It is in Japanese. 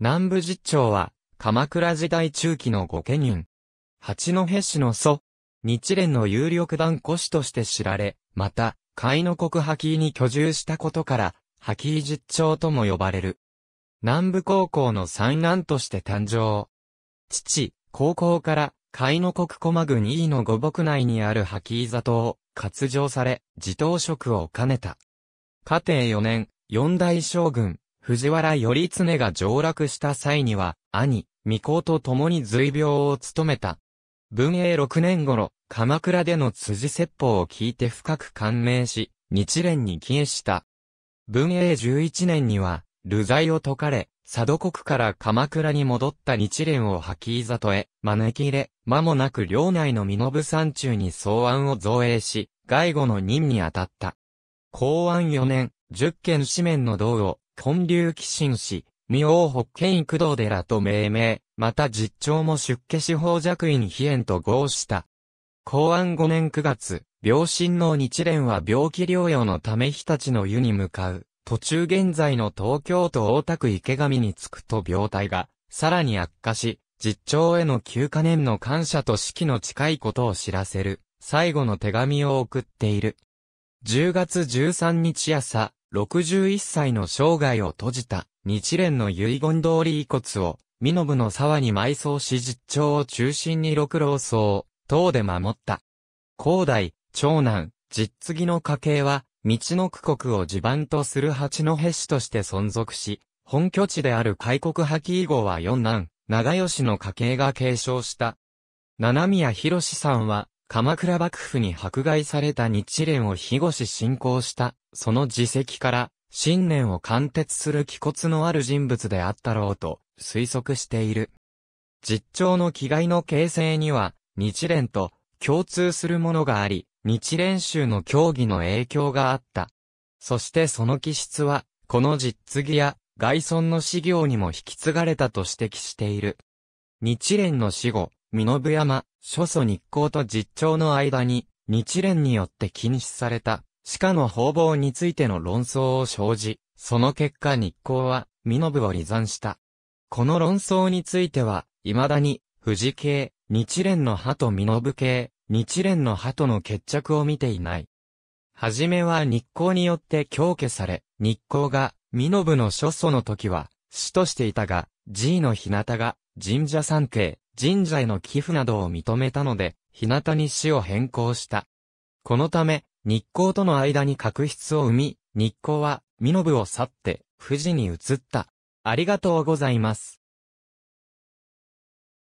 南部実長は、鎌倉時代中期の御家人。八戸市の祖。日蓮の有力団古氏として知られ、また、海の国波紀に居住したことから、波紀実長とも呼ばれる。南部高校の三男として誕生。父、高校から、海の国駒郡伊の五木内にある波紀座島を割譲され、自頭職を兼ねた。家庭4年、四大将軍、藤原頼常が上洛した際には、兄、御女と共に随病を務めた。文永六年頃、鎌倉での辻説法を聞いて深く感銘し、日蓮に帰依した。文永十一年には、流罪を解かれ、佐渡国から鎌倉に戻った日蓮を吐き里へ招き入れ、間もなく領内の身延山中に草案を造営し、外護の任に当たった。公安四年、十件紙面の道を、本流寄進し、未王北県育道寺と命名、また実長も出家司法弱院飛炎と合した。公安5年9月、病心の日蓮は病気療養のため日立の湯に向かう。途中現在の東京都大田区池上に着くと病態が、さらに悪化し、実長への休カ年の感謝と死期の近いことを知らせる、最後の手紙を送っている。10月13日朝、61歳の生涯を閉じた、日蓮の遺言通り遺骨を、身延の沢に埋葬し実朝を中心に六老僧、等で守った。高代、長男、実継の家系は、道の区国を地盤とする八戸市として存続し、本拠地である開国破棄以後は四男、長吉の家系が継承した。七宮博さんは、鎌倉幕府に迫害された日蓮を庇護し信仰した、その自責から、信念を貫徹する気骨のある人物であったろうと推測している。実長の気概の形成には、日蓮と共通するものがあり、日蓮宗の教義の影響があった。そしてその気質は、この実技や外尊の資行にも引き継がれたと指摘している。日蓮の死後、身延山、諸祖日光と実長の間に、日蓮によって禁止された、鹿の方々についての論争を生じ、その結果日光は、身延を離散した。この論争については、未だに、富士系、日蓮の派と身延系、日蓮の派との決着を見ていない。はじめは日光によって強化され、日光が、身延の諸祖の時は、死としていたが、爺の日向が、神社三景、神社への寄付などを認めたので、日向に死を変更した。このため、日光との間に確執を生み、日光は、身延を去って、富士に移った。ありがとうございます。